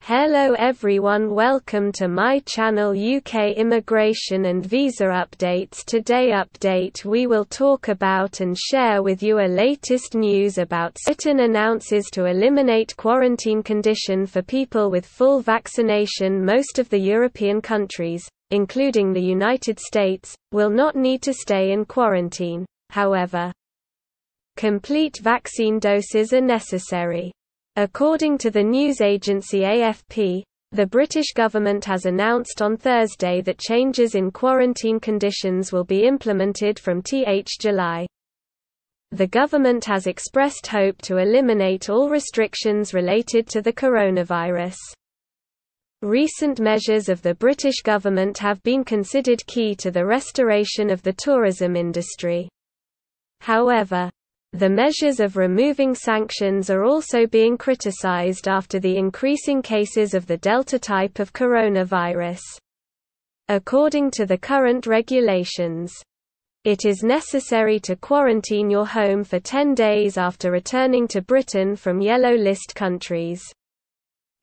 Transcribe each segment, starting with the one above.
Hello everyone welcome to my channel UK Immigration and Visa Updates Today update we will talk about and share with you a latest news about Britain announces to eliminate quarantine condition for people with full vaccination most of the European countries, including the United States, will not need to stay in quarantine, however. Complete vaccine doses are necessary. According to the news agency AFP, the British government has announced on Thursday that changes in quarantine conditions will be implemented from th July. The government has expressed hope to eliminate all restrictions related to the coronavirus. Recent measures of the British government have been considered key to the restoration of the tourism industry. However, the measures of removing sanctions are also being criticized after the increasing cases of the Delta type of coronavirus. According to the current regulations, it is necessary to quarantine your home for 10 days after returning to Britain from Yellow List countries.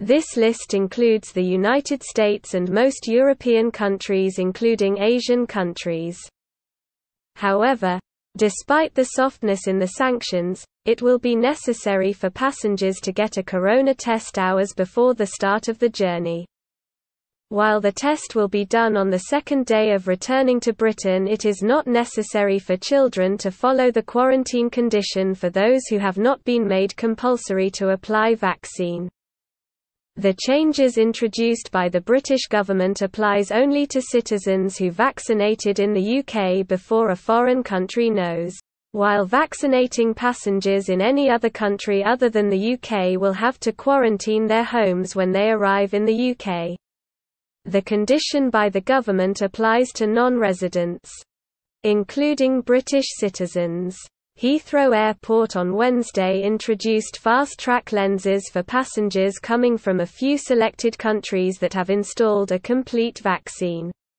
This list includes the United States and most European countries including Asian countries. However, despite the softness in the sanctions, it will be necessary for passengers to get a corona test hours before the start of the journey. While the test will be done on the second day of returning to Britain it is not necessary for children to follow the quarantine condition for those who have not been made compulsory to apply vaccine. The changes introduced by the British government applies only to citizens who vaccinated in the UK before a foreign country knows. While vaccinating passengers in any other country other than the UK will have to quarantine their homes when they arrive in the UK. The condition by the government applies to non-residents. Including British citizens Heathrow Airport on Wednesday introduced fast-track lenses for passengers coming from a few selected countries that have installed a complete vaccine.